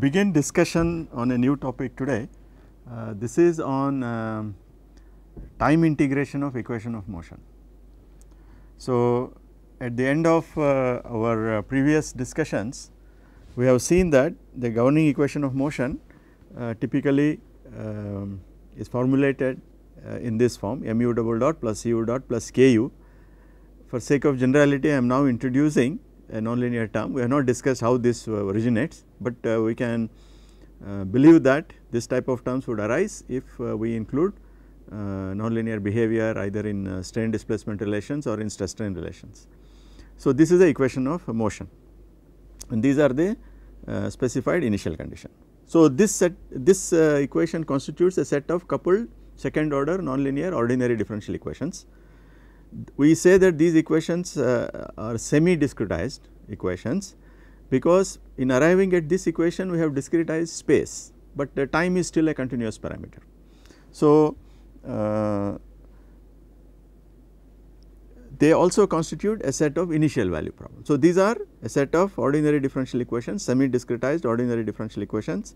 begin discussion on a new topic today. Uh, this is on uh, time integration of equation of motion. So, at the end of uh, our uh, previous discussions, we have seen that the governing equation of motion uh, typically um, is formulated uh, in this form mu double dot plus cu dot plus ku. For sake of generality, I am now introducing a nonlinear term. We have not discussed how this uh, originates, but uh, we can uh, believe that this type of terms would arise if we include nonlinear behavior either in strain displacement relations or in stress strain relations. So, this is the equation of motion and these are the specified initial condition. So, this set this equation constitutes a set of coupled second order nonlinear ordinary differential equations we say that these equations uh, are semi discretized equations because in arriving at this equation we have discretized space, but the time is still a continuous parameter. So, uh, they also constitute a set of initial value problems. So, these are a set of ordinary differential equations, semi discretized ordinary differential equations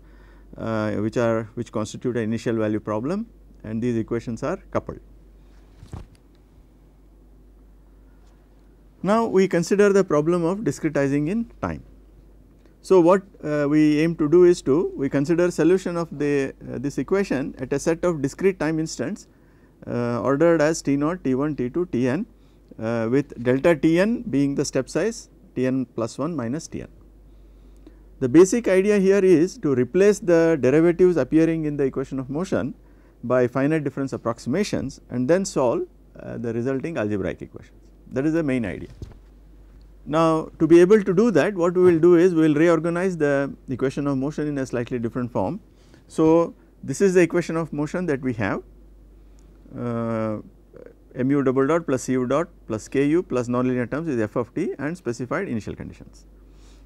uh, which are which constitute an initial value problem and these equations are coupled. Now we consider the problem of discretizing in time. So what uh, we aim to do is to we consider solution of the uh, this equation at a set of discrete time instants uh, ordered as t0, t1, t2, tn uh, with delta tn being the step size tn plus 1 minus tn. The basic idea here is to replace the derivatives appearing in the equation of motion by finite difference approximations and then solve uh, the resulting algebraic equations that is the main idea. Now to be able to do that what we will do is we will reorganize the equation of motion in a slightly different form. So this is the equation of motion that we have uh, mu double dot plus cu dot plus ku plus nonlinear terms is f of t and specified initial conditions.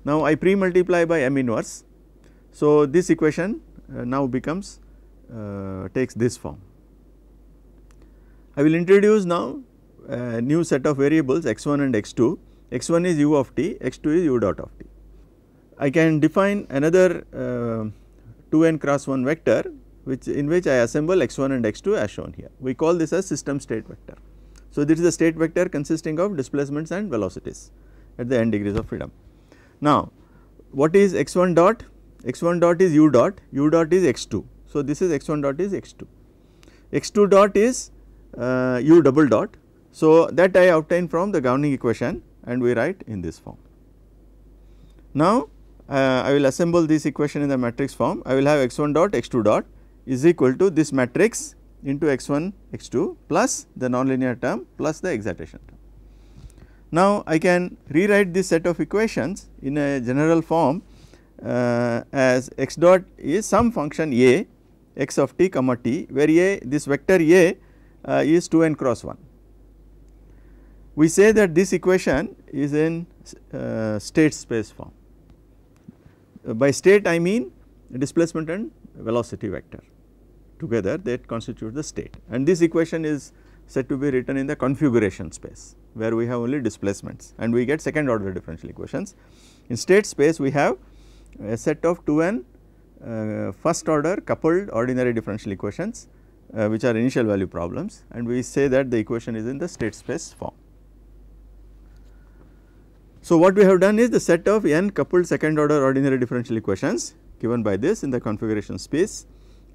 Now I pre multiply by m inverse. So this equation uh, now becomes uh, takes this form. I will introduce now a uh, new set of variables x1 and x2, x1 is u of t, x2 is u dot of t. I can define another uh, 2n cross 1 vector which in which I assemble x1 and x2 as shown here. We call this as system state vector. So, this is a state vector consisting of displacements and velocities at the n degrees of freedom. Now, what is x1 dot? x1 dot is u dot, u dot is x2. So, this is x1 dot is x2. x2 dot is uh, u double dot. So, that I obtain from the governing equation and we write in this form. Now, uh, I will assemble this equation in the matrix form. I will have x1 dot x2 dot is equal to this matrix into x1 x2 plus the nonlinear term plus the excitation term. Now, I can rewrite this set of equations in a general form uh, as x dot is some function a x of t comma t where a this vector a uh, is 2 n cross 1 we say that this equation is in uh, state space form. Uh, by state I mean displacement and velocity vector together that constitute the state and this equation is said to be written in the configuration space where we have only displacements and we get second order differential equations. In state space we have a set of 2 n uh, first order coupled ordinary differential equations uh, which are initial value problems and we say that the equation is in the state space form. So, what we have done is the set of n coupled second order ordinary differential equations given by this in the configuration space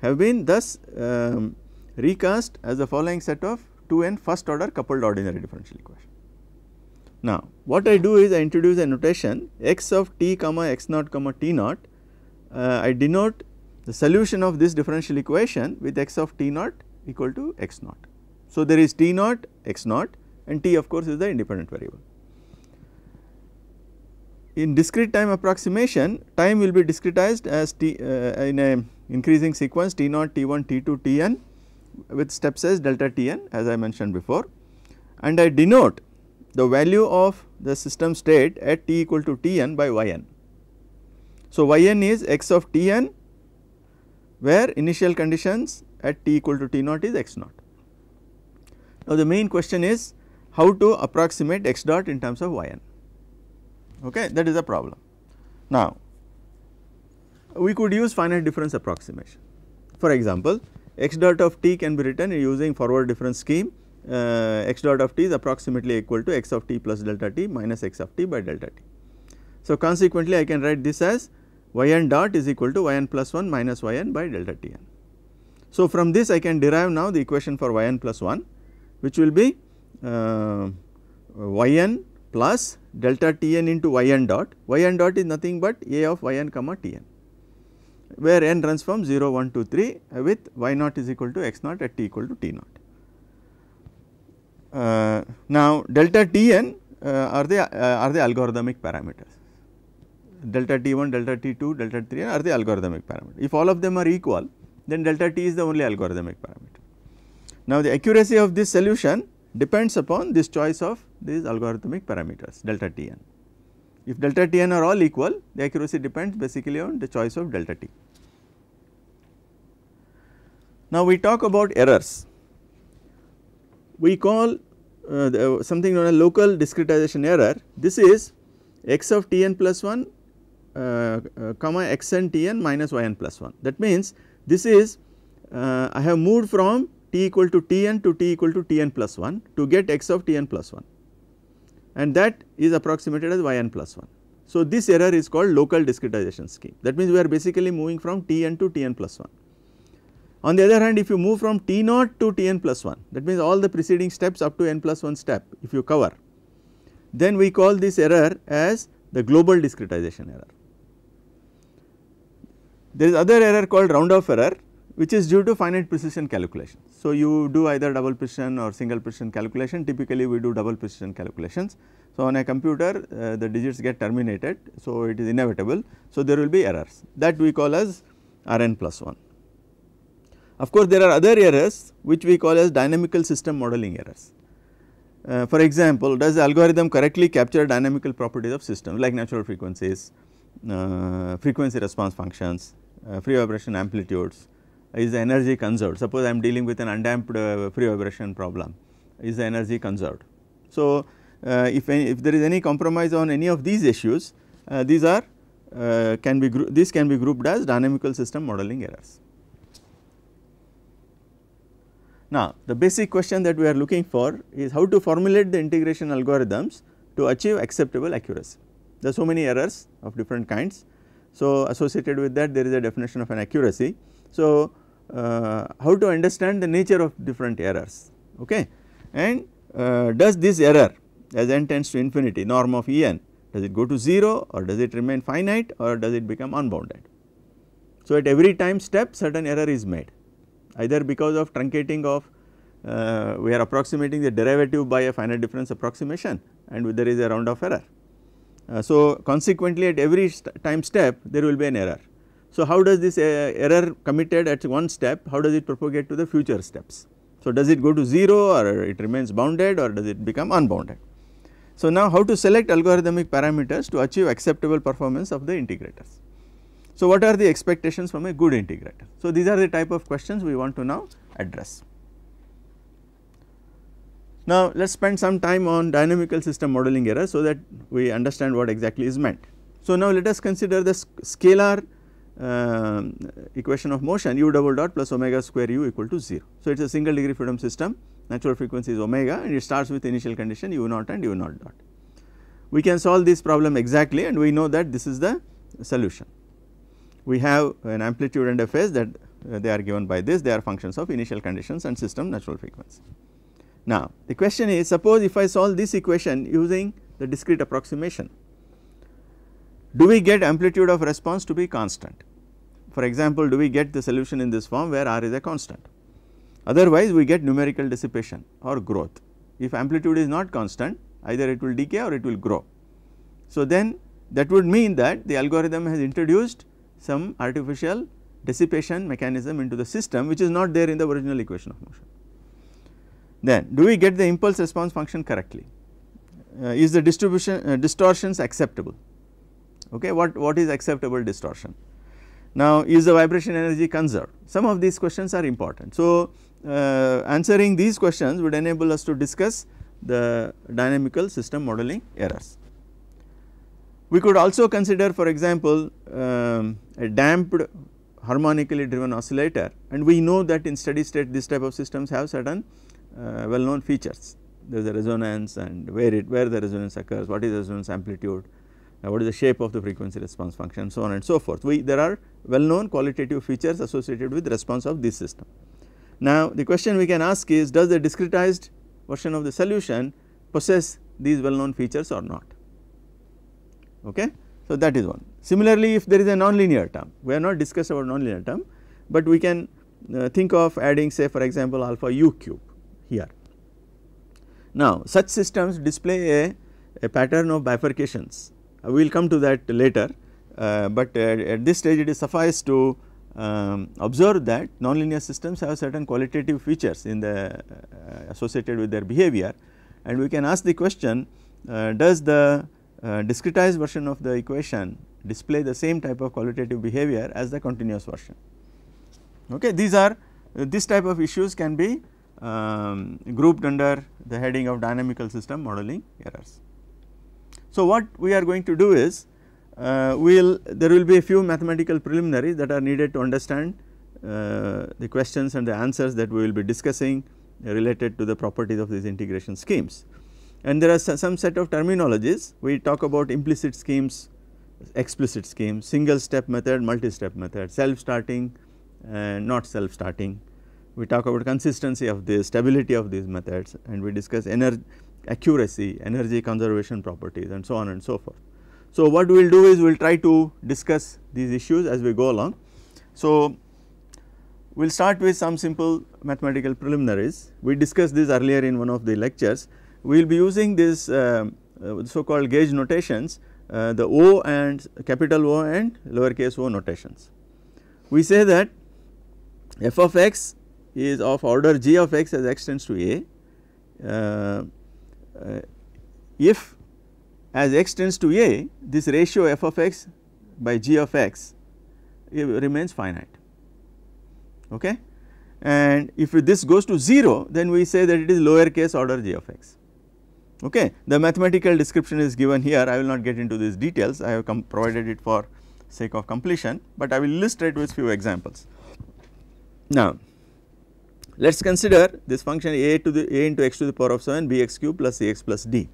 have been thus um, recast as the following set of 2n first order coupled ordinary differential equation. Now, what I do is I introduce a notation x of t comma x naught comma t naught uh, I denote the solution of this differential equation with x of t naught equal to x naught. So, there is t naught x naught and t of course is the independent variable in discrete time approximation time will be discretized as t uh, in a increasing sequence t0 t1 t2 tn with step size delta tn as I mentioned before and I denote the value of the system state at t equal to tn by yn. So, yn is x of tn where initial conditions at t equal to t0 is x0. Now, the main question is how to approximate x dot in terms of yn okay that is a problem. Now we could use finite difference approximation. For example, x dot of t can be written using forward difference scheme uh, x dot of t is approximately equal to x of t plus delta t minus x of t by delta t. So, consequently I can write this as y n dot is equal to y n plus 1 minus y n by delta t n. So, from this I can derive now the equation for y n plus 1 which will be uh, y n plus delta Tn into yn dot, yn dot is nothing but A of yn comma Tn where n runs from 0 1 2 3 with y naught is equal to x naught at t equal to t naught. Uh, now delta Tn uh, are the uh, are the algorithmic parameters delta T1, delta T2, delta T3 are the algorithmic parameters. If all of them are equal then delta T is the only algorithmic parameter. Now the accuracy of this solution depends upon this choice of these algorithmic parameters delta Tn. If delta Tn are all equal the accuracy depends basically on the choice of delta T. Now we talk about errors. We call uh, the, uh, something known as local discretization error. This is x of Tn plus 1 uh, uh comma xn Tn minus yn plus 1. That means this is uh, I have moved from t equal to tn to t equal to tn plus 1 to get x of tn plus 1 and that is approximated as yn plus 1. So, this error is called local discretization scheme that means we are basically moving from tn to tn plus 1. On the other hand if you move from t naught to tn plus 1 that means all the preceding steps up to n plus 1 step if you cover then we call this error as the global discretization error. There is other error called round off error which is due to finite precision calculation. So, you do either double precision or single precision calculation typically we do double precision calculations. So, on a computer uh, the digits get terminated so it is inevitable so there will be errors that we call as Rn plus 1. Of course, there are other errors which we call as dynamical system modeling errors. Uh, for example, does the algorithm correctly capture dynamical properties of systems like natural frequencies, uh, frequency response functions, uh, free vibration amplitudes, is the energy conserved. Suppose I am dealing with an undamped uh, free vibration problem is the energy conserved. So, uh, if, any, if there is any compromise on any of these issues uh, these are uh, can be these can be grouped as dynamical system modeling errors. Now, the basic question that we are looking for is how to formulate the integration algorithms to achieve acceptable accuracy. There are so many errors of different kinds. So, associated with that there is a definition of an accuracy. So, uh, how to understand the nature of different errors okay and uh, does this error as n tends to infinity norm of En does it go to 0 or does it remain finite or does it become unbounded. So at every time step certain error is made either because of truncating of uh, we are approximating the derivative by a finite difference approximation and there is a round off error. Uh, so consequently at every st time step there will be an error so, how does this uh, error committed at one step, how does it propagate to the future steps? So, does it go to 0 or it remains bounded or does it become unbounded? So, now how to select algorithmic parameters to achieve acceptable performance of the integrators. So, what are the expectations from a good integrator? So, these are the type of questions we want to now address. Now, let us spend some time on dynamical system modeling error so that we understand what exactly is meant. So, now let us consider the scalar uh, equation of motion u double dot plus omega square u equal to 0. So, it is a single degree freedom system natural frequency is omega and it starts with initial condition u naught and u naught dot. We can solve this problem exactly and we know that this is the solution. We have an amplitude and a phase that uh, they are given by this they are functions of initial conditions and system natural frequency. Now the question is suppose if I solve this equation using the discrete approximation do we get amplitude of response to be constant? For example, do we get the solution in this form where r is a constant? Otherwise, we get numerical dissipation or growth. If amplitude is not constant, either it will decay or it will grow. So, then that would mean that the algorithm has introduced some artificial dissipation mechanism into the system which is not there in the original equation of motion. Then do we get the impulse response function correctly? Uh, is the distribution uh, distortions acceptable? okay what what is acceptable distortion now is the vibration energy conserved some of these questions are important so uh, answering these questions would enable us to discuss the dynamical system modeling errors we could also consider for example um, a damped harmonically driven oscillator and we know that in steady state this type of systems have certain uh, well known features there is a resonance and where it where the resonance occurs what is the resonance amplitude uh, what is the shape of the frequency response function so on and so forth. We there are well known qualitative features associated with response of this system. Now the question we can ask is does the discretized version of the solution possess these well known features or not okay. So that is one. Similarly if there is a nonlinear term we have not discussed about nonlinear term but we can uh, think of adding say for example alpha u cube here. Now such systems display a, a pattern of bifurcations uh, we will come to that later uh, but uh, at this stage it is suffice to um, observe that nonlinear systems have certain qualitative features in the associated with their behavior and we can ask the question does the discretized version of the equation display the same type of qualitative behavior as the continuous version okay these are this type of issues can be um, grouped under the heading of dynamical system modeling errors. So, what we are going to do is uh, will there will be a few mathematical preliminaries that are needed to understand uh, the questions and the answers that we will be discussing related to the properties of these integration schemes. And there are some set of terminologies we talk about implicit schemes, explicit schemes, single step method, multi step method, self starting and not self starting. We talk about consistency of this, stability of these methods and we discuss energy accuracy, energy conservation properties and so on and so forth. So, what we will do is we will try to discuss these issues as we go along. So, we will start with some simple mathematical preliminaries. We discussed this earlier in one of the lectures. We will be using this uh, uh so called gauge notations, uh, the O and capital O and lowercase o notations. We say that f of x is of order g of x as x tends to a. Uh, uh, if as x tends to a this ratio f of x by g of x remains finite okay and if this goes to 0 then we say that it is lower case order g of x okay the mathematical description is given here i will not get into these details i have provided it for sake of completion but i will illustrate with few examples now let us consider this function a to the a into x to the power of 7 bx cube plus ax plus d.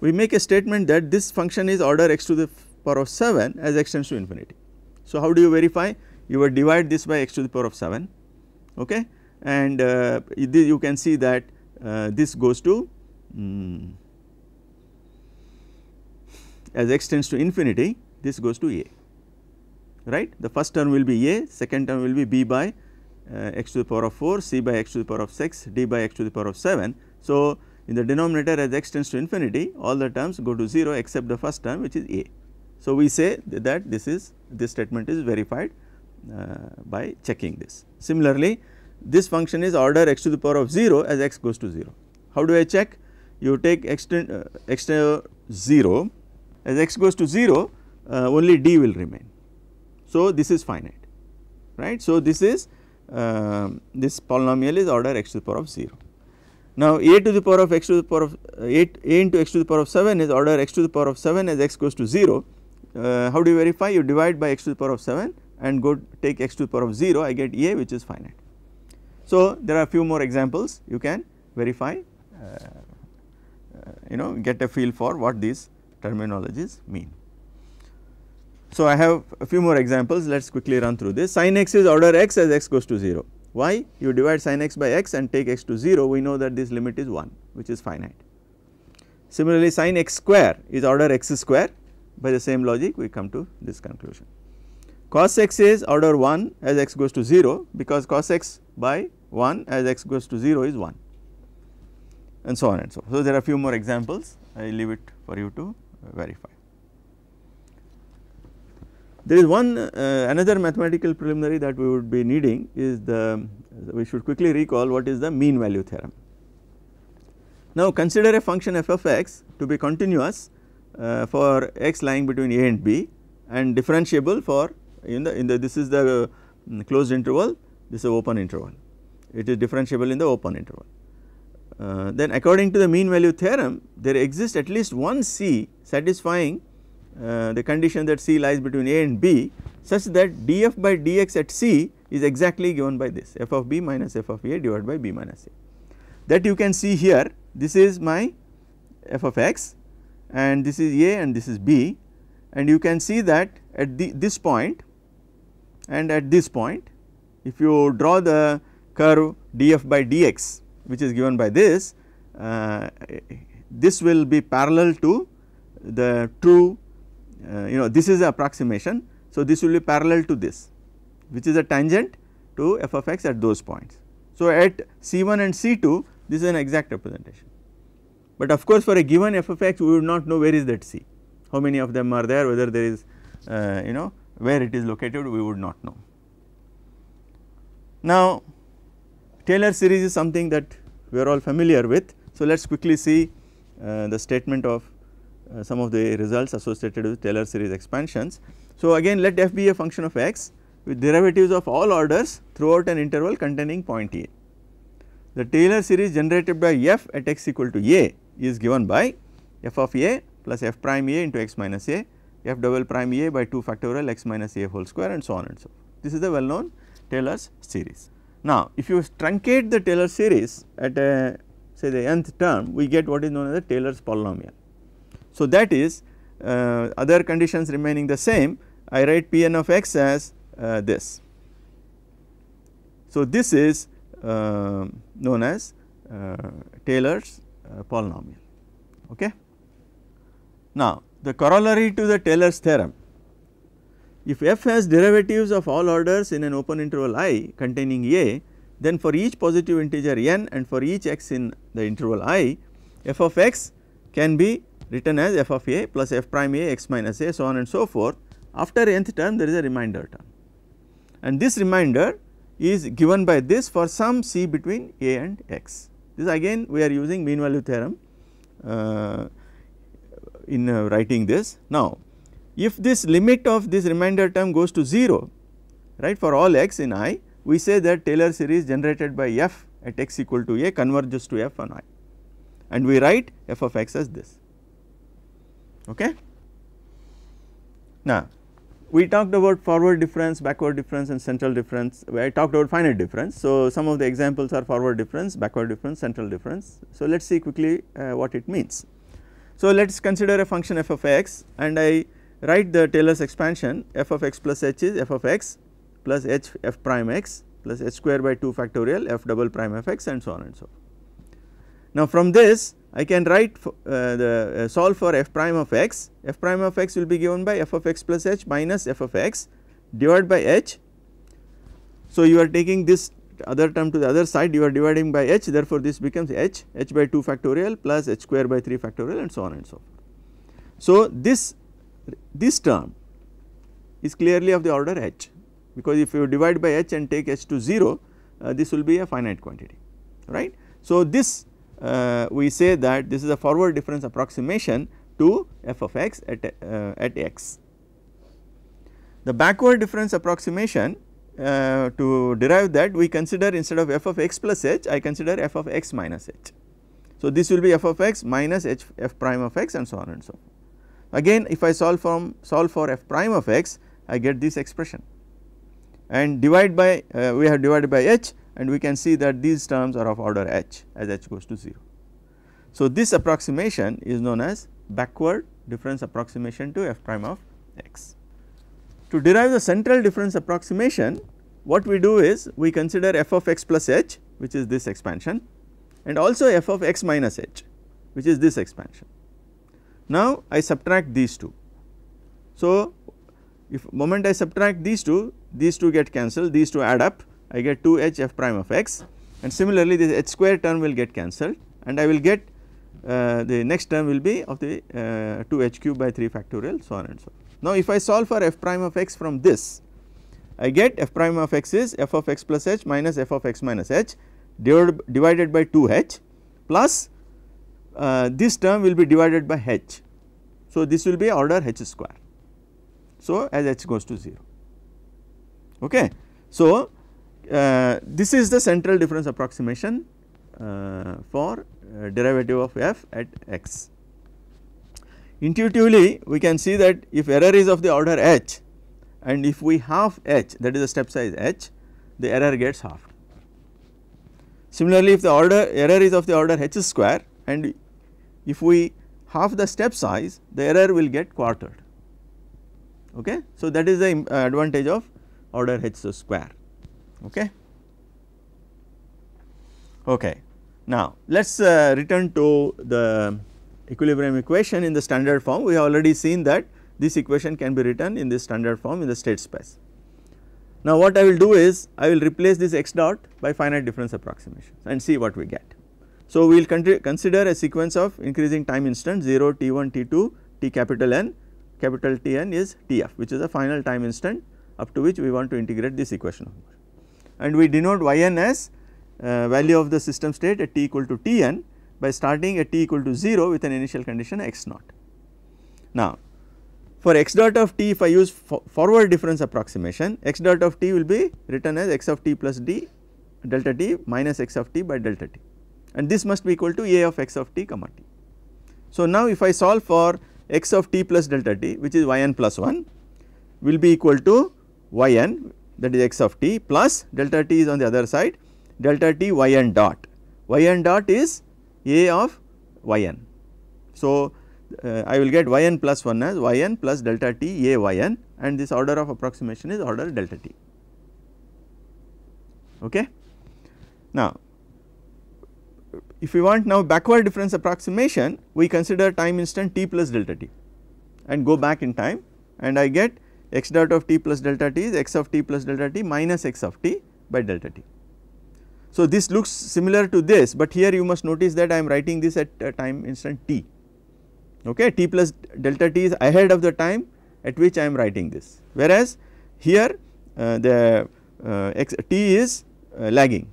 We make a statement that this function is order x to the power of 7 as x tends to infinity. So, how do you verify? You will divide this by x to the power of 7 okay and uh, you can see that uh, this goes to um, as x tends to infinity this goes to a right the first term will be a second term will be b by uh, x to the power of 4, c by x to the power of 6, d by x to the power of 7. So, in the denominator as x tends to infinity all the terms go to 0 except the first term which is a. So, we say that this is this statement is verified uh, by checking this. Similarly, this function is order x to the power of 0 as x goes to 0. How do I check? You take x to, uh, x to 0 as x goes to 0 uh, only d will remain. So, this is finite right. So, this is um, this polynomial is order x to the power of 0. Now a to the power of x to the power of uh, 8 a into x to the power of 7 is order x to the power of 7 as x goes to 0. Uh, how do you verify? You divide by x to the power of 7 and go take x to the power of 0 I get a which is finite. So there are a few more examples you can verify uh, uh you know get a feel for what these terminologies mean. So, I have a few more examples let us quickly run through this sin x is order x as x goes to 0 why you divide sin x by x and take x to 0 we know that this limit is 1 which is finite. Similarly, sin x square is order x square by the same logic we come to this conclusion. Cos x is order 1 as x goes to 0 because cos x by 1 as x goes to 0 is 1 and so on and so. So, there are few more examples I leave it for you to verify. There is one uh, another mathematical preliminary that we would be needing is the we should quickly recall what is the mean value theorem. Now consider a function f of x to be continuous uh, for x lying between a and b and differentiable for in the in the this is the mm, closed interval this is open interval it is differentiable in the open interval. Uh, then according to the mean value theorem there exists at least one C satisfying uh, the condition that C lies between A and B such that df by dx at C is exactly given by this f of B minus f of A divided by B minus A. That you can see here this is my f of x and this is A and this is B and you can see that at the, this point and at this point if you draw the curve df by dx which is given by this uh, this will be parallel to the true uh, you know this is the approximation. So, this will be parallel to this which is a tangent to f of x at those points. So, at C1 and C2 this is an exact representation, but of course for a given f of x we would not know where is that C, how many of them are there whether there is uh, you know where it is located we would not know. Now Taylor series is something that we are all familiar with. So, let us quickly see uh, the statement of uh, some of the results associated with Taylor series expansions. So, again let f be a function of x with derivatives of all orders throughout an interval containing point a. The Taylor series generated by f at x equal to a is given by f of a plus f prime a into x minus a, f double prime a by 2 factorial x minus a whole square and so on and so forth. This is the well known Taylor's series. Now, if you truncate the Taylor series at a say the nth term, we get what is known as the Taylor's polynomial. So, that is uh, other conditions remaining the same I write Pn of x as uh, this. So, this is uh, known as uh, Taylor's uh, polynomial ok. Now, the corollary to the Taylor's theorem if f has derivatives of all orders in an open interval i containing a then for each positive integer n and for each x in the interval i f of x can be written as f of a plus f prime a x minus a so on and so forth. After nth term there is a remainder term and this remainder is given by this for some c between a and x. This again we are using mean value theorem uh, in uh, writing this. Now, if this limit of this remainder term goes to 0 right for all x in i we say that Taylor series generated by f at x equal to a converges to f on i and we write f of x as this okay. Now we talked about forward difference, backward difference and central difference, I talked about finite difference. So some of the examples are forward difference, backward difference, central difference. So let us see quickly uh, what it means. So let us consider a function f of x and I write the Taylor's expansion f of x plus h is f of x plus h f prime x plus h square by 2 factorial f double prime f x and so on and so forth. Now from this I can write uh, the uh, solve for f prime of x, f prime of x will be given by f of x plus h minus f of x divided by h. So, you are taking this other term to the other side you are dividing by h therefore, this becomes h h by 2 factorial plus h square by 3 factorial and so on and so forth. So, this this term is clearly of the order h because if you divide by h and take h to 0 uh, this will be a finite quantity right. So, this uh, we say that this is a forward difference approximation to f of x at, uh, at x. The backward difference approximation uh, to derive that we consider instead of f of x plus h I consider f of x minus h. So, this will be f of x minus h f prime of x and so on and so forth. Again if I solve from solve for f prime of x I get this expression and divide by uh, we have divided by h and we can see that these terms are of order h as h goes to 0. So, this approximation is known as backward difference approximation to f prime of x. To derive the central difference approximation what we do is we consider f of x plus h which is this expansion and also f of x minus h which is this expansion. Now, I subtract these two. So, if moment I subtract these two these two get cancelled these two add up I get 2 h f prime of x and similarly this h square term will get cancelled and I will get uh, the next term will be of the uh, 2 h cube by 3 factorial so on and so on. Now if I solve for f prime of x from this I get f prime of x is f of x plus h minus f of x minus h divided by 2 h plus uh, this term will be divided by h. So this will be order h square. So as h goes to 0 okay. So uh, this is the central difference approximation uh, for uh, derivative of f at x. Intuitively we can see that if error is of the order h and if we half h that is the step size h the error gets halved. Similarly, if the order error is of the order h square and if we half the step size the error will get quartered. Okay? So, that is the advantage of order h square okay. Okay. Now, let us uh, return to the equilibrium equation in the standard form. We have already seen that this equation can be written in this standard form in the state space. Now, what I will do is I will replace this x dot by finite difference approximations and see what we get. So, we will consider a sequence of increasing time instants 0, t1, t2, t capital N, capital T n is t f which is a final time instant up to which we want to integrate this equation and we denote yn as uh, value of the system state at t equal to tn by starting at t equal to 0 with an initial condition x naught. Now for x dot of t if I use forward difference approximation x dot of t will be written as x of t plus d delta t minus x of t by delta t and this must be equal to a of x of t comma t. So now if I solve for x of t plus delta t which is yn plus 1 will be equal to yn that is x of t plus delta t is on the other side delta t y n dot y n dot is a of y n. So, uh, I will get y n plus 1 as y n plus delta t a y n and this order of approximation is order delta t. Okay. Now, if we want now backward difference approximation we consider time instant t plus delta t and go back in time and I get x dot of t plus delta t is x of t plus delta t minus x of t by delta t. So, this looks similar to this, but here you must notice that I am writing this at time instant t okay t plus delta t is ahead of the time at which I am writing this whereas here uh, the uh, x t is uh, lagging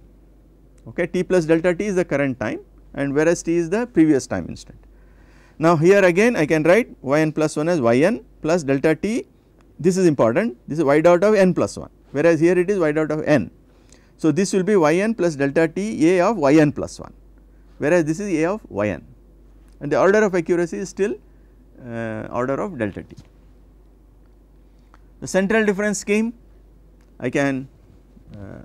okay t plus delta t is the current time and whereas t is the previous time instant. Now here again I can write y n plus 1 as y n plus delta t this is important this is y dot of n plus 1 whereas here it is y dot of n. So, this will be y n plus delta t a of y n plus 1 whereas this is a of y n and the order of accuracy is still uh, order of delta t. The central difference scheme I can uh,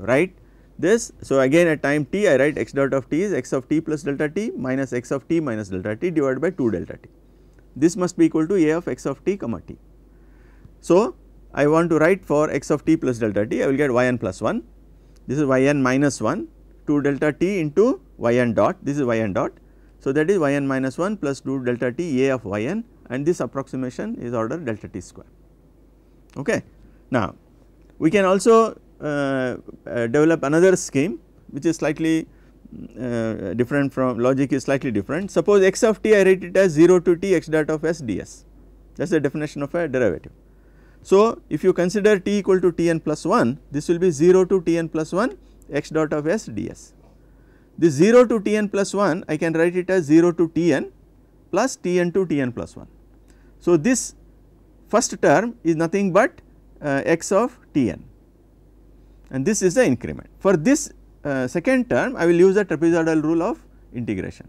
write this. So, again at time t I write x dot of t is x of t plus delta t minus x of t minus delta t divided by 2 delta t. This must be equal to a of x of t comma t. So, I want to write for x of t plus delta t I will get y n plus 1 this is y n minus 1 2 delta t into y n dot this is y n dot. So, that is y n minus 1 plus 2 delta t a of y n and this approximation is order delta t square. Okay. Now, we can also uh, uh develop another scheme which is slightly uh, different from logic is slightly different. Suppose x of t I write it as 0 to t x dot of s ds that is the definition of a derivative. So, if you consider t equal to t n plus 1 this will be 0 to t n plus 1 x dot of s ds. This 0 to t n plus 1 I can write it as 0 to t n plus t n to t n plus 1. So, this first term is nothing but uh, x of t n and this is the increment. For this uh, second term I will use the trapezoidal rule of integration.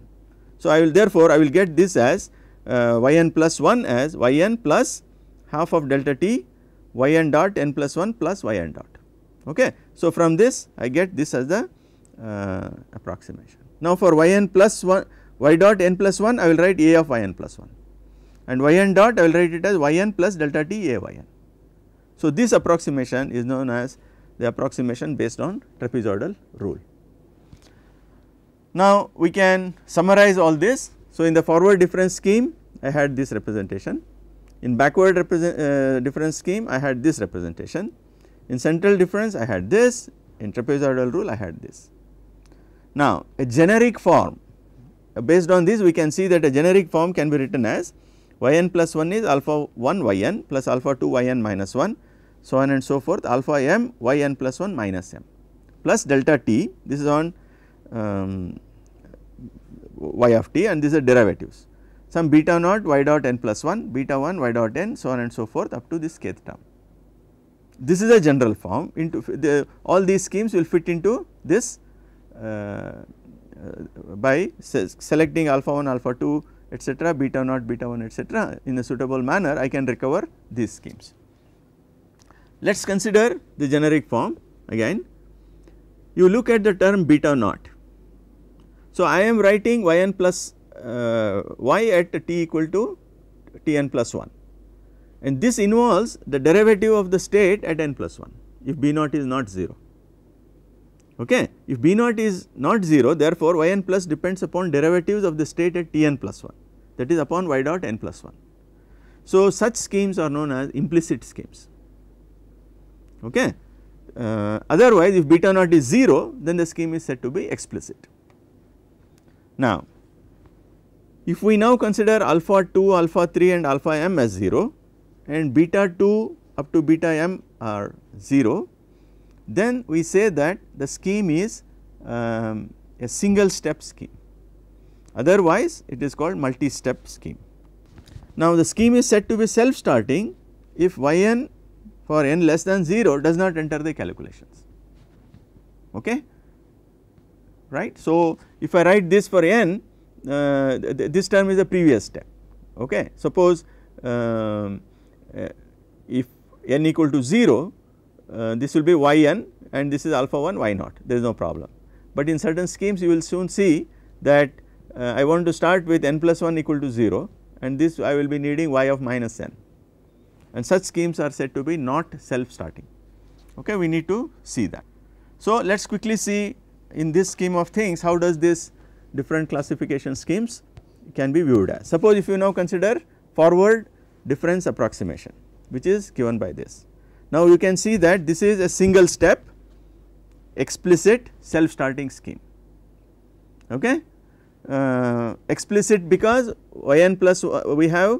So, I will therefore, I will get this as uh, y n plus 1 as y n plus half of delta t y n dot n plus 1 plus y n dot. Okay. So, from this I get this as the uh, approximation. Now, for y n plus 1 y dot n plus 1 I will write a of y n plus 1 and y n dot I will write it as y n plus delta t a y n. So, this approximation is known as the approximation based on trapezoidal rule. Now, we can summarize all this. So, in the forward difference scheme I had this representation in backward uh, difference scheme I had this representation, in central difference I had this, in trapezoidal rule I had this. Now a generic form uh, based on this we can see that a generic form can be written as yn plus 1 is alpha 1 yn plus alpha 2 yn minus 1 so on and so forth alpha m yn plus 1 minus m plus delta t this is on um, y of t and these are derivatives some beta naught y dot n plus 1, beta 1 y dot n so on and so forth up to this kth term. This is a general form into the, all these schemes will fit into this uh, uh by selecting alpha 1, alpha 2 etc., beta naught, beta 1 etc. in a suitable manner I can recover these schemes. Let us consider the generic form again you look at the term beta naught. So, I am writing y n plus uh, y at t equal to tn plus 1 and this involves the derivative of the state at n plus 1 if b naught is not 0 okay. If b naught is not 0 therefore y n plus depends upon derivatives of the state at t n plus 1 that is upon y dot n plus 1. So such schemes are known as implicit schemes okay. Uh, otherwise if beta naught is 0 then the scheme is said to be explicit. Now if we now consider alpha 2, alpha 3 and alpha m as 0 and beta 2 up to beta m are 0, then we say that the scheme is um, a single step scheme otherwise it is called multi step scheme. Now the scheme is said to be self starting if yn for n less than 0 does not enter the calculations okay right. So if I write this for n uh, th this term is the previous term okay. Suppose um, uh, if n equal to 0 uh, this will be y n and this is alpha 1 y naught there is no problem. But in certain schemes you will soon see that I want to start with n plus 1 equal to 0 and this I will be needing y of minus n and such schemes are said to be not self starting okay we need to see that. So let us quickly see in this scheme of things how does this different classification schemes can be viewed as. Suppose if you now consider forward difference approximation which is given by this. Now you can see that this is a single step explicit self starting scheme okay uh, explicit because yn plus we have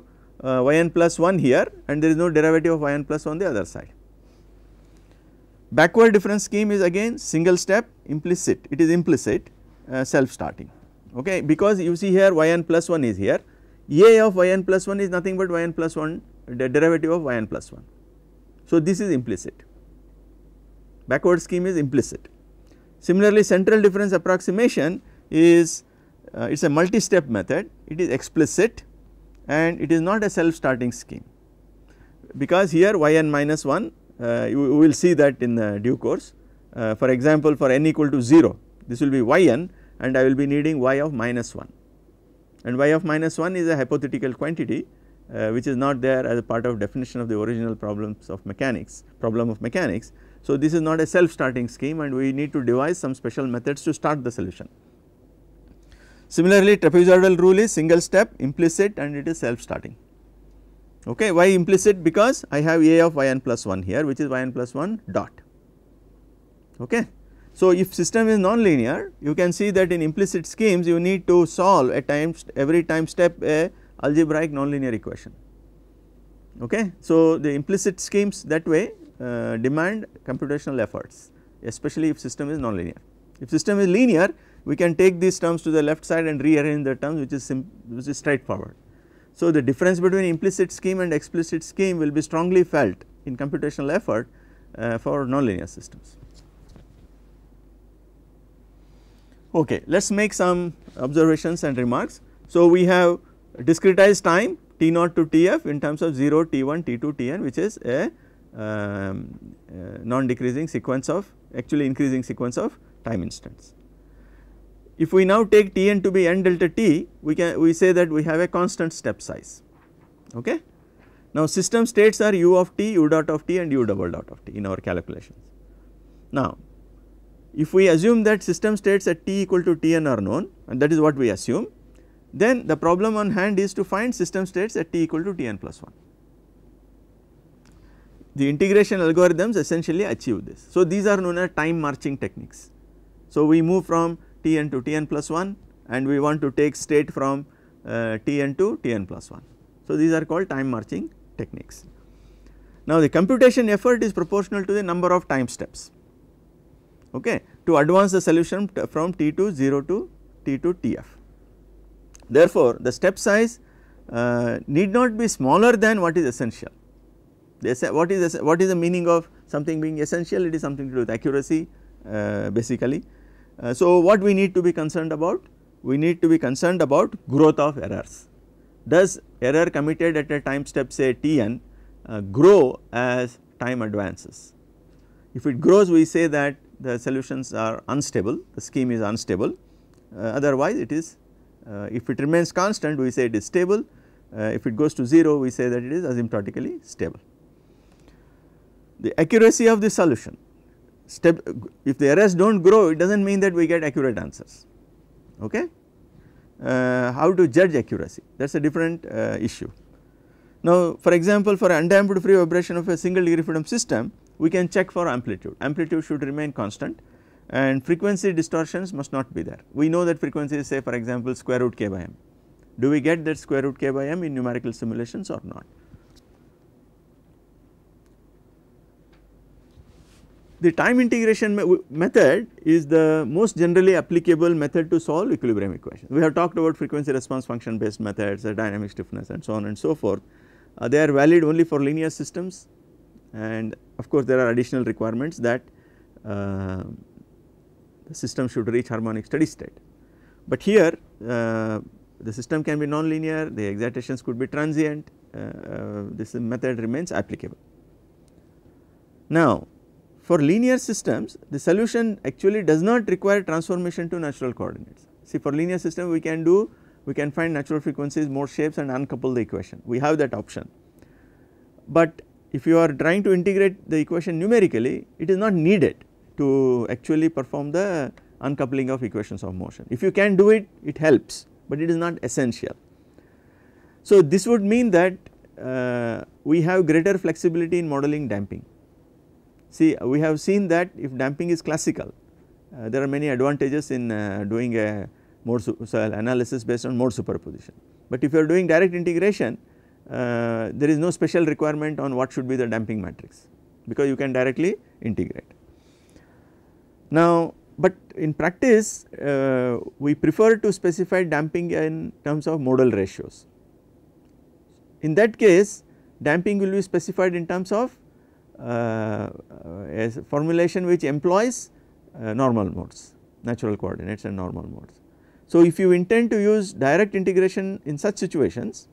uh, yn plus 1 here and there is no derivative of yn plus on the other side. Backward difference scheme is again single step implicit it is implicit uh, self starting okay because you see here y n plus 1 is here a of y n plus 1 is nothing but y n plus 1 the derivative of y n plus 1. So, this is implicit backward scheme is implicit. Similarly, central difference approximation is uh, it is a multi step method it is explicit and it is not a self starting scheme because here y n minus 1 uh, you, you, will see that in due course uh, for example for n equal to 0 this will be y n and I will be needing y of minus 1 and y of minus 1 is a hypothetical quantity uh, which is not there as a part of definition of the original problems of mechanics problem of mechanics. So, this is not a self starting scheme and we need to devise some special methods to start the solution. Similarly, trapezoidal rule is single step implicit and it is self starting. Okay, why implicit because I have a of yn plus 1 here which is yn plus 1 dot. Okay. So, if system is nonlinear, you can see that in implicit schemes you need to solve at times every time step a algebraic nonlinear equation. Okay. So, the implicit schemes that way uh, demand computational efforts especially if system is nonlinear. If system is linear we can take these terms to the left side and rearrange the terms which is which is straightforward. So, the difference between implicit scheme and explicit scheme will be strongly felt in computational effort uh, for nonlinear systems. Okay, let us make some observations and remarks. So, we have discretized time T naught to Tf in terms of 0, T1, T2, Tn which is a um, uh, non decreasing sequence of actually increasing sequence of time instants. If we now take Tn to be n delta T we can we say that we have a constant step size okay. Now system states are u of t, u dot of t and u double dot of t in our calculations. Now if we assume that system states at t equal to tn are known and that is what we assume then the problem on hand is to find system states at t equal to tn plus 1. The integration algorithms essentially achieve this. So, these are known as time marching techniques. So, we move from tn to tn plus 1 and we want to take state from uh, tn to tn plus 1. So, these are called time marching techniques. Now, the computation effort is proportional to the number of time steps okay, to advance the solution from T to 0 to T to Tf. Therefore, the step size uh, need not be smaller than what is essential. what is what is the meaning of something being essential? It is something to do with accuracy uh, basically. Uh, so, what we need to be concerned about? We need to be concerned about growth of errors. Does error committed at a time step say Tn uh, grow as time advances? If it grows we say that the solutions are unstable, the scheme is unstable. Uh, otherwise, it is uh, if it remains constant, we say it is stable. Uh, if it goes to 0, we say that it is asymptotically stable. The accuracy of the solution, Step, if the errors do not grow, it does not mean that we get accurate answers. Okay? Uh, how to judge accuracy? That is a different uh, issue. Now, for example, for undamped free vibration of a single degree freedom system, we can check for amplitude. Amplitude should remain constant and frequency distortions must not be there. We know that frequency is say for example square root k by m. Do we get that square root k by m in numerical simulations or not? The time integration method is the most generally applicable method to solve equilibrium equations. We have talked about frequency response function based methods, uh, dynamic stiffness and so on and so forth. Uh, they are valid only for linear systems and of course there are additional requirements that uh, the system should reach harmonic steady state. But here uh, the system can be nonlinear, the excitations could be transient, uh, uh, this method remains applicable. Now for linear systems the solution actually does not require transformation to natural coordinates. See for linear system we can do we can find natural frequencies more shapes and uncouple the equation we have that option. But if you are trying to integrate the equation numerically it is not needed to actually perform the uncoupling of equations of motion. If you can do it it helps but it is not essential. So this would mean that uh, we have greater flexibility in modeling damping. See we have seen that if damping is classical uh, there are many advantages in uh, doing a mode analysis based on mode superposition. But if you are doing direct integration uh, there is no special requirement on what should be the damping matrix because you can directly integrate. Now but in practice uh, we prefer to specify damping in terms of modal ratios. In that case damping will be specified in terms of uh, a formulation which employs uh, normal modes, natural coordinates and normal modes. So if you intend to use direct integration in such situations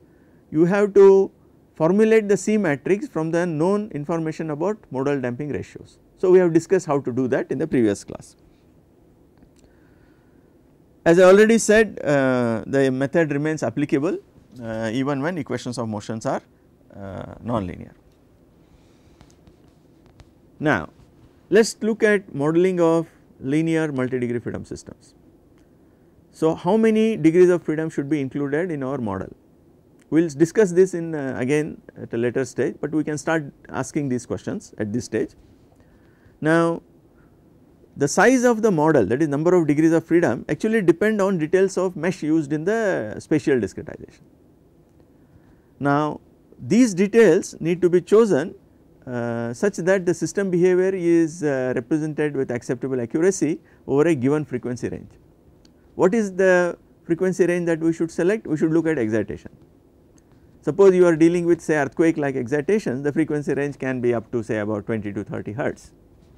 you have to formulate the C matrix from the known information about modal damping ratios. So, we have discussed how to do that in the previous class. As I already said uh, the method remains applicable uh, even when equations of motions are uh, non-linear. Now let us look at modeling of linear multi-degree freedom systems. So how many degrees of freedom should be included in our model? We will discuss this in uh, again at a later stage but we can start asking these questions at this stage. Now the size of the model that is number of degrees of freedom actually depend on details of mesh used in the spatial discretization. Now these details need to be chosen uh, such that the system behavior is uh, represented with acceptable accuracy over a given frequency range. What is the frequency range that we should select? We should look at excitation. Suppose you are dealing with say earthquake like excitation the frequency range can be up to say about 20 to 30 hertz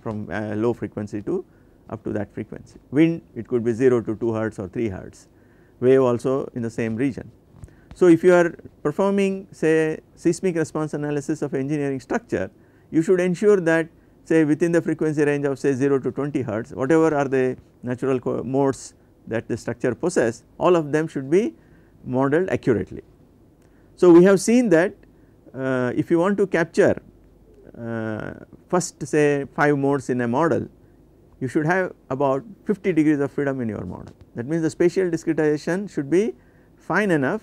from uh, low frequency to up to that frequency. Wind it could be 0 to 2 hertz or 3 hertz, wave also in the same region. So if you are performing say seismic response analysis of engineering structure you should ensure that say within the frequency range of say 0 to 20 hertz whatever are the natural modes that the structure possess all of them should be modeled accurately. So, we have seen that uh, if you want to capture uh, first say 5 modes in a model you should have about 50 degrees of freedom in your model that means the spatial discretization should be fine enough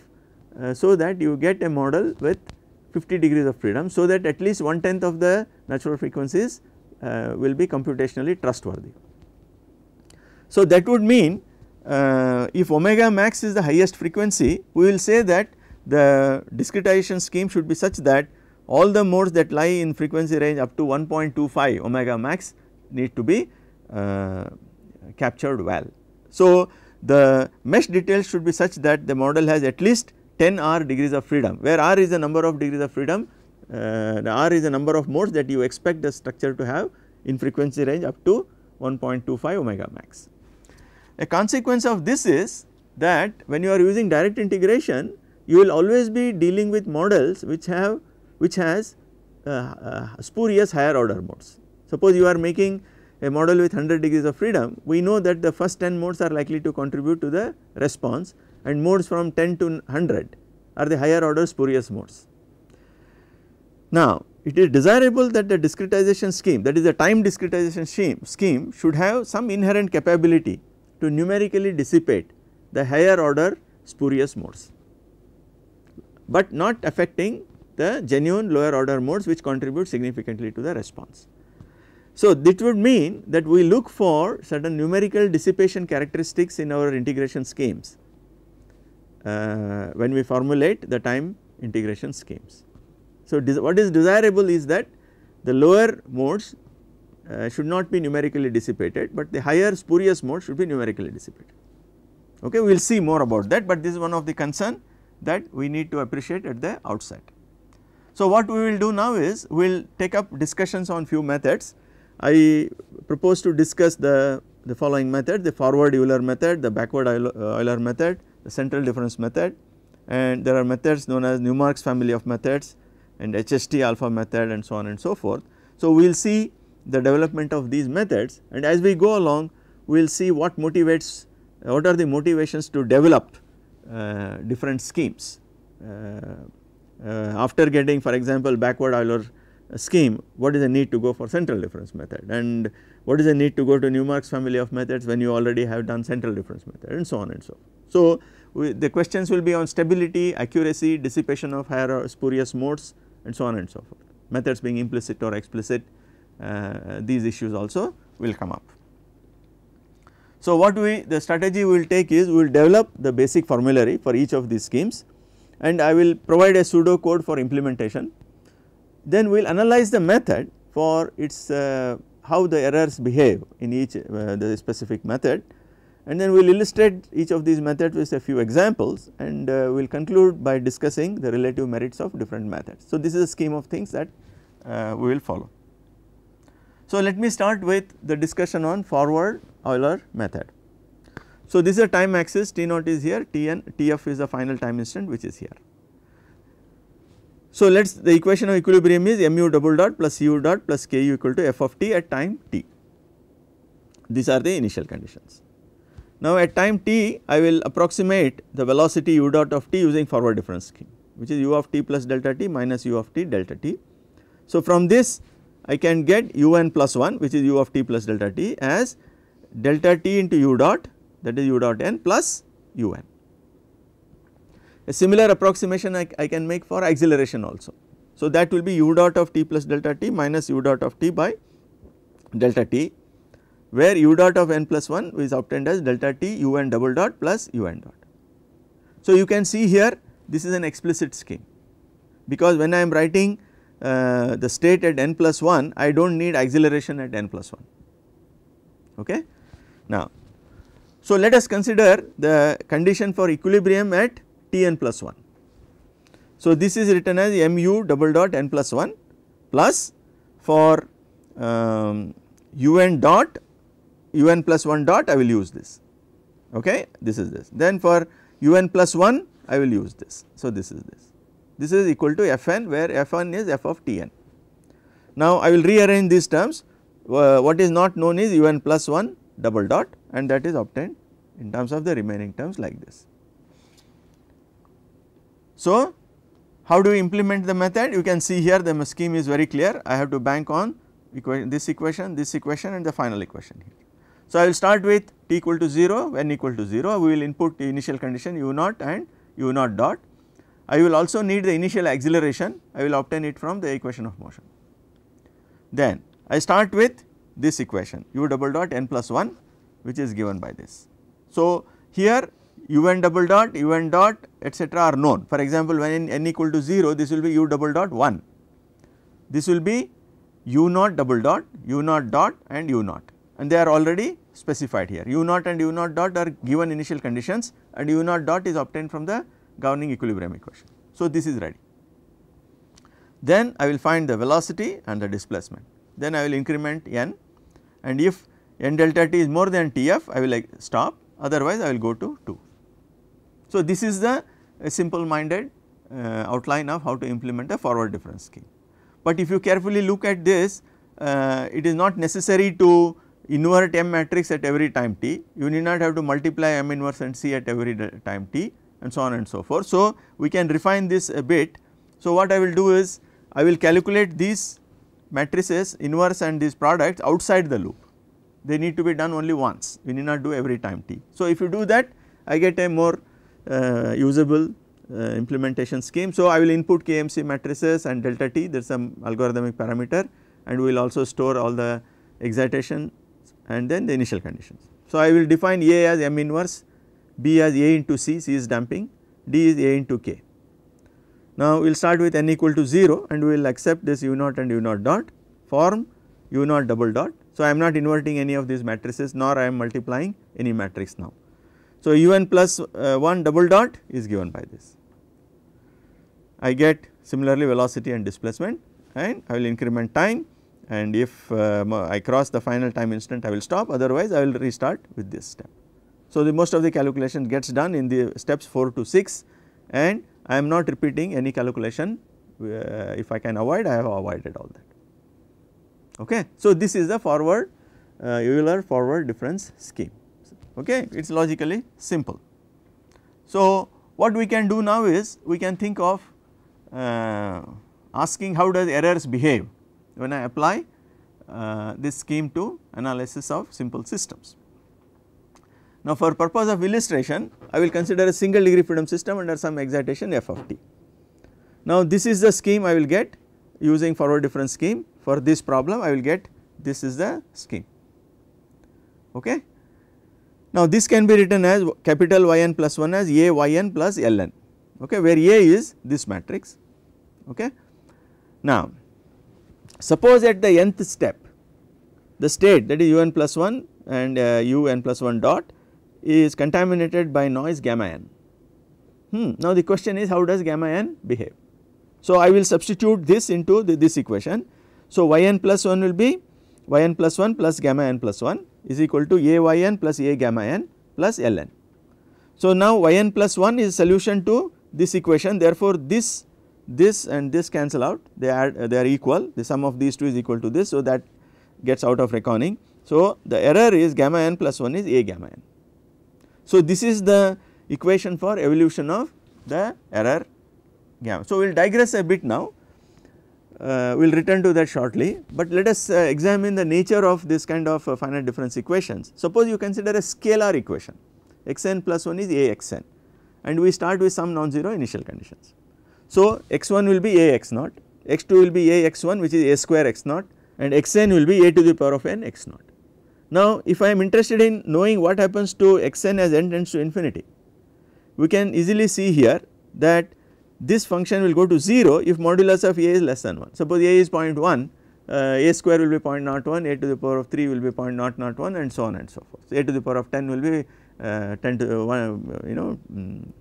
uh, so that you get a model with 50 degrees of freedom so that at least one tenth of the natural frequencies uh, will be computationally trustworthy. So that would mean uh, if omega max is the highest frequency we will say that the discretization scheme should be such that all the modes that lie in frequency range up to 1.25 omega max need to be uh, captured well. So, the mesh details should be such that the model has at least 10 r degrees of freedom where r is the number of degrees of freedom uh, the r is the number of modes that you expect the structure to have in frequency range up to 1.25 omega max. A consequence of this is that when you are using direct integration you will always be dealing with models which have which has uh, uh, spurious higher order modes. Suppose you are making a model with 100 degrees of freedom, we know that the first 10 modes are likely to contribute to the response and modes from 10 to 100 are the higher order spurious modes. Now it is desirable that the discretization scheme that is the time discretization scheme, scheme should have some inherent capability to numerically dissipate the higher order spurious modes but not affecting the genuine lower order modes which contribute significantly to the response. So, that would mean that we look for certain numerical dissipation characteristics in our integration schemes uh, when we formulate the time integration schemes. So, what is desirable is that the lower modes uh, should not be numerically dissipated, but the higher spurious modes should be numerically dissipated. Okay, we will see more about that, but this is one of the concern that we need to appreciate at the outset. So what we will do now is we will take up discussions on few methods. I propose to discuss the, the following method the forward Euler method, the backward Euler uh, method, the central difference method and there are methods known as Newmark's family of methods and HST alpha method and so on and so forth. So we will see the development of these methods and as we go along we will see what motivates what are the motivations to develop uh, different schemes. Uh, uh, after getting for example backward Euler scheme what is the need to go for central difference method and what is the need to go to Newmark's family of methods when you already have done central difference method and so on and so forth. So, we, the questions will be on stability, accuracy, dissipation of higher spurious modes and so on and so forth methods being implicit or explicit uh, these issues also will come up. So, what we the strategy we will take is we will develop the basic formulary for each of these schemes and I will provide a pseudo code for implementation. Then we will analyze the method for its uh, how the errors behave in each uh, the specific method and then we will illustrate each of these methods with a few examples and uh, we will conclude by discussing the relative merits of different methods. So, this is a scheme of things that uh, we will follow. So, let me start with the discussion on forward Euler method. So, this is a time axis T naught is here Tn, Tf is the final time instant which is here. So, let us the equation of equilibrium is mu double dot plus u dot plus ku equal to f of t at time t. These are the initial conditions. Now, at time t I will approximate the velocity u dot of t using forward difference scheme which is u of t plus delta t minus u of t delta t. So, from this I can get u n plus 1 which is u of t plus delta t as delta t into u dot that is u dot n plus u n. A similar approximation I, I can make for acceleration also. So, that will be u dot of t plus delta t minus u dot of t by delta t where u dot of n plus 1 is obtained as delta t u n double dot plus u n dot. So, you can see here this is an explicit scheme because when I am writing uh, the state at n plus 1 I do not need acceleration at n plus 1 okay. Now, so let us consider the condition for equilibrium at Tn plus 1. So this is written as mu double dot n plus 1 plus for um, un dot un plus 1 dot I will use this okay this is this then for un plus 1 I will use this. So this is this this is equal to fn where fn is f of Tn. Now I will rearrange these terms uh, what is not known is un plus 1 double dot and that is obtained in terms of the remaining terms like this. So, how do we implement the method? You can see here the scheme is very clear. I have to bank on equation, this equation, this equation and the final equation here. So, I will start with t equal to 0, n equal to 0, we will input the initial condition u naught and u naught dot. I will also need the initial acceleration, I will obtain it from the equation of motion. Then I start with this equation u double dot n plus 1 which is given by this. So, here un double dot, un dot etc., are known. For example, when n, n equal to 0 this will be u double dot 1, this will be u naught double dot, u naught dot and u naught and they are already specified here. u naught and u naught dot are given initial conditions and u naught dot is obtained from the governing equilibrium equation. So, this is ready. Then I will find the velocity and the displacement then I will increment n and if n delta t is more than Tf I will like stop otherwise I will go to 2. So, this is the uh, simple minded uh, outline of how to implement a forward difference scheme. But if you carefully look at this uh, it is not necessary to invert M matrix at every time t you need not have to multiply M inverse and C at every time t and so on and so forth. So, we can refine this a bit. So, what I will do is I will calculate these matrices inverse and these products outside the loop. They need to be done only once, we need not do every time t. So, if you do that I get a more uh, usable uh, implementation scheme. So, I will input KMC matrices and delta t There's some algorithmic parameter and we will also store all the excitation and then the initial conditions. So, I will define A as M inverse, B as A into C, C is damping, D is A into K. Now we will start with n equal to 0 and we will accept this u 0 and u 0 dot form u 0 double dot. So I am not inverting any of these matrices nor I am multiplying any matrix now. So un plus, uh, 1 double dot is given by this. I get similarly velocity and displacement and I will increment time and if uh, I cross the final time instant I will stop otherwise I will restart with this step. So the most of the calculation gets done in the steps 4 to 6 and I am not repeating any calculation uh, if I can avoid I have avoided all that okay. So this is the forward uh, Euler forward difference scheme okay it is logically simple. So what we can do now is we can think of uh, asking how does errors behave when I apply uh, this scheme to analysis of simple systems. Now, for purpose of illustration, I will consider a single degree freedom system under some excitation f of t. Now, this is the scheme I will get using forward difference scheme for this problem I will get this is the scheme. Okay. Now, this can be written as capital Y n plus 1 as A Y n plus L n okay, where A is this matrix. Okay. Now, suppose at the nth step the state that is u n plus 1 and uh, u n plus 1 dot is contaminated by noise gamma n. Hmm. Now the question is how does gamma n behave? So I will substitute this into the, this equation. So y n plus 1 will be y n plus 1 plus gamma n plus 1 is equal to a y n plus a gamma n plus L n. So now y n plus 1 is solution to this equation therefore this this and this cancel out they are they are equal the sum of these two is equal to this so that gets out of reckoning. So the error is gamma n plus 1 is a gamma n. So, this is the equation for evolution of the error gamma. So, we will digress a bit now, uh, we will return to that shortly, but let us uh, examine the nature of this kind of uh, finite difference equations. Suppose you consider a scalar equation xn plus 1 is axn and we start with some non-zero initial conditions. So, x1 will be ax0, x2 will be ax1 which is a square x0 and xn will be a to the power of n x0. Now if I am interested in knowing what happens to xn as n tends to infinity, we can easily see here that this function will go to 0 if modulus of a is less than 1. Suppose a is 0.1, uh, a square will be 0.01, a to the power of 3 will be 0.001 and so on and so forth. So, a to the power of 10 will be uh, 10 to uh, 1 uh, you know um,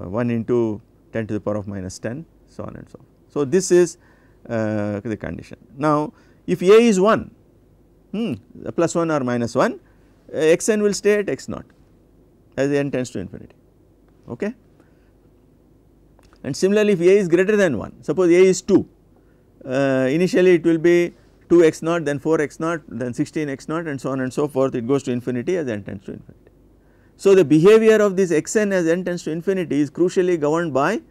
uh, 1 into 10 to the power of minus 10 so on and so forth. So, this is uh, the condition. Now, if a is 1 hmm, plus 1 or minus 1 uh, x n will stay at x naught as n tends to infinity okay. And similarly if a is greater than 1 suppose a is 2 uh, initially it will be 2 x naught then 4 x naught then 16 x naught and so on and so forth it goes to infinity as n tends to infinity. So, the behavior of this x n as n tends to infinity is crucially governed by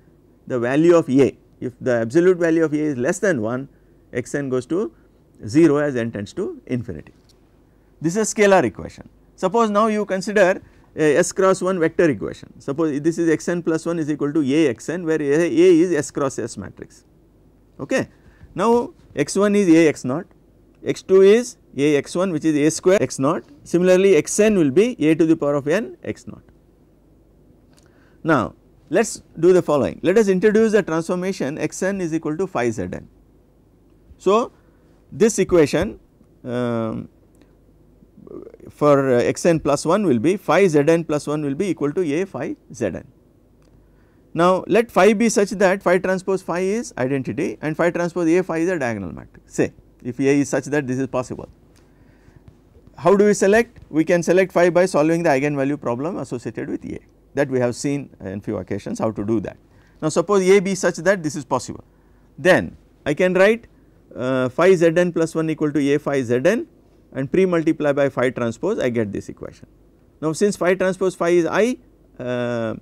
the value of a if the absolute value of a is less than 1 x n goes to 0 as n tends to infinity. This is a scalar equation. Suppose now you consider a uh, s cross 1 vector equation. Suppose this is xn plus 1 is equal to a xn where a, a is s cross s matrix. Okay. Now x1 is a x0, x2 is a x1 which is a square x0. Similarly xn will be a to the power of n x0. Now let us do the following. Let us introduce the transformation xn is equal to phi zn. So this equation um, uh, for x n plus 1 will be phi z n plus 1 will be equal to a phi z n. Now, let phi be such that phi transpose phi is identity and phi transpose a phi is a diagonal matrix say if a is such that this is possible. How do we select? We can select phi by solving the eigenvalue problem associated with a that we have seen in few occasions how to do that. Now, suppose a be such that this is possible then I can write uh, phi zn plus 1 equal to a phi zn and pre multiply by phi transpose I get this equation. Now since phi transpose phi is i, uh,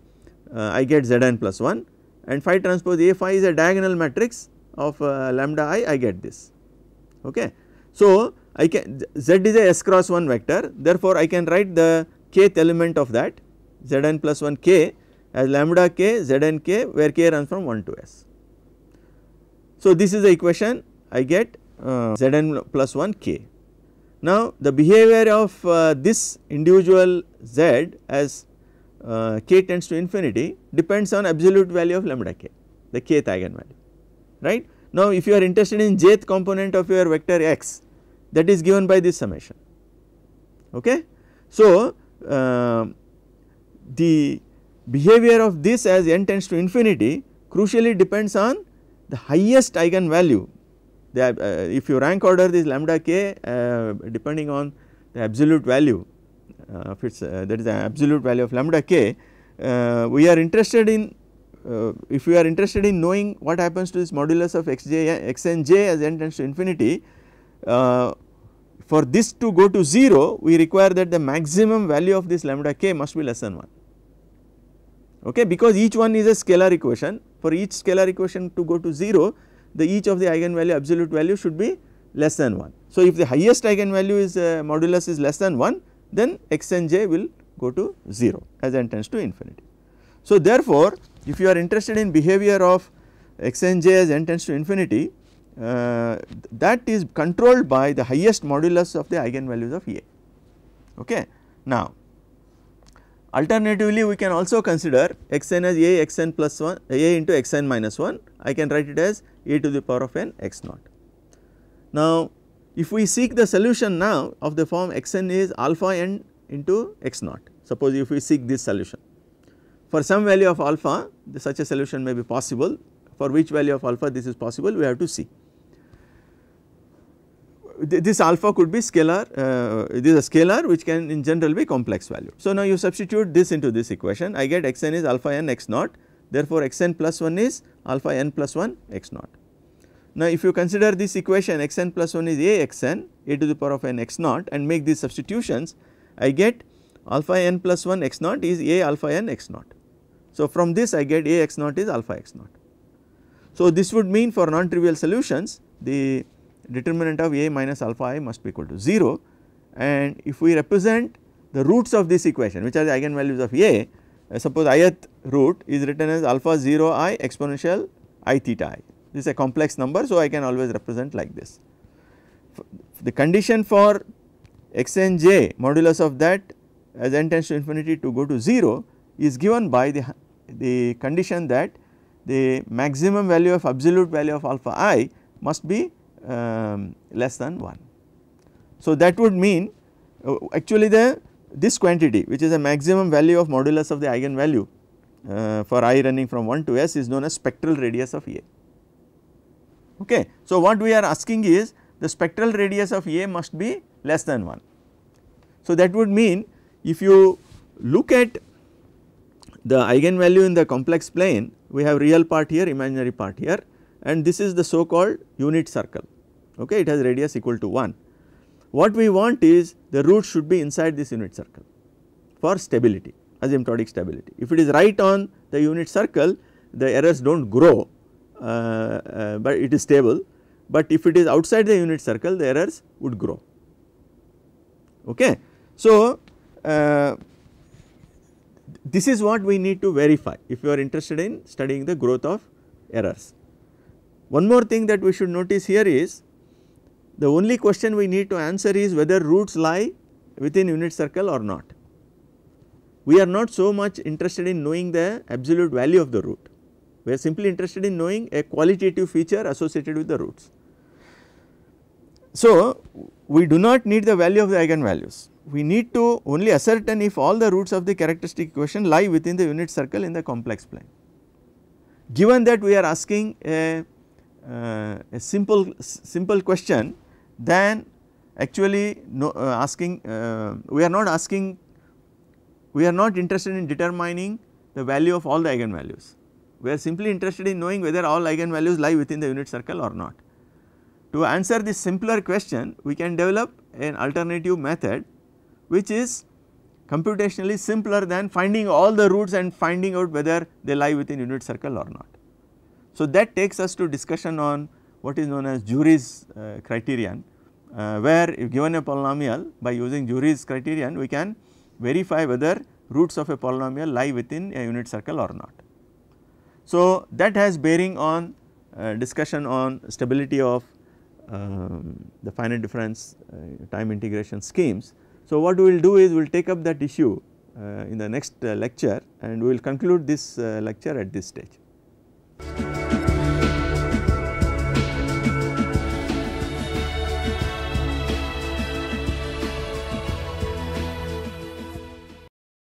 uh, I get zn plus 1 and phi transpose a phi is a diagonal matrix of uh, lambda i I get this okay. So I can z is a s cross 1 vector therefore I can write the kth element of that zn plus 1 k as lambda k zn k where k runs from 1 to s. So this is the equation I get uh, Zn plus 1 k. Now, the behavior of uh, this individual z as uh, k tends to infinity depends on absolute value of lambda k the kth eigenvalue right. Now, if you are interested in jth component of your vector x that is given by this summation okay. So, uh, the behavior of this as n tends to infinity crucially depends on the highest eigenvalue uh, if you rank order this lambda k uh, depending on the absolute value uh, it's uh, that is the absolute value of lambda k uh, we are interested in uh, if we are interested in knowing what happens to this modulus of xj xnj as n tends to infinity for this to go to 0 we require that the maximum value of this lambda k must be less than 1 okay because each one is a scalar equation for each scalar equation to go to 0 the each of the eigenvalue absolute value should be less than 1. So, if the highest eigenvalue is uh, modulus is less than 1 then x and j will go to 0 as n tends to infinity. So, therefore, if you are interested in behavior of x and j as n tends to infinity uh, that is controlled by the highest modulus of the eigenvalues of A. Okay. Now, alternatively we can also consider xn as a xn plus 1 a into xn minus 1 I can write it as e to the power of n x naught. Now, if we seek the solution now of the form x n is alpha n into x naught, suppose if we seek this solution. For some value of alpha the, such a solution may be possible, for which value of alpha this is possible we have to see. This alpha could be scalar, uh, this is a scalar which can in general be complex value. So, now you substitute this into this equation I get x n is alpha n x naught Therefore, x n plus 1 is alpha n plus 1 x naught. Now, if you consider this equation x n plus 1 is a x n a to the power of n x naught and make these substitutions, I get alpha n plus 1 x naught is a alpha n x naught. So, from this I get a x naught is alpha x naught. So, this would mean for non trivial solutions the determinant of a minus alpha i must be equal to 0 and if we represent the roots of this equation which are the eigenvalues of a uh, suppose ith root is written as alpha 0 i exponential i theta i. This is a complex number so I can always represent like this. F the condition for xn j modulus of that as n tends to infinity to go to 0 is given by the, the condition that the maximum value of absolute value of alpha i must be um, less than 1. So, that would mean uh, actually the this quantity which is a maximum value of modulus of the eigenvalue uh, for i running from 1 to s is known as spectral radius of A. Okay. So, what we are asking is the spectral radius of A must be less than 1. So, that would mean if you look at the eigenvalue in the complex plane we have real part here imaginary part here and this is the so called unit circle okay it has radius equal to 1 what we want is the root should be inside this unit circle for stability asymptotic stability. If it is right on the unit circle the errors do not grow uh, uh, but it is stable but if it is outside the unit circle the errors would grow okay. So uh, this is what we need to verify if you are interested in studying the growth of errors. One more thing that we should notice here is the only question we need to answer is whether roots lie within unit circle or not. We are not so much interested in knowing the absolute value of the root, we are simply interested in knowing a qualitative feature associated with the roots. So, we do not need the value of the eigenvalues, we need to only ascertain if all the roots of the characteristic equation lie within the unit circle in the complex plane. Given that we are asking a, uh, a simple, simple question then actually no, uh, asking uh, we are not asking we are not interested in determining the value of all the eigenvalues we are simply interested in knowing whether all eigenvalues lie within the unit circle or not. To answer this simpler question we can develop an alternative method which is computationally simpler than finding all the roots and finding out whether they lie within unit circle or not. So that takes us to discussion on what is known as Jury's uh, criterion uh, where if given a polynomial by using Jury's criterion we can verify whether roots of a polynomial lie within a unit circle or not. So, that has bearing on uh, discussion on stability of um, the finite difference uh, time integration schemes. So, what we will do is we will take up that issue uh, in the next uh, lecture and we will conclude this lecture at this stage.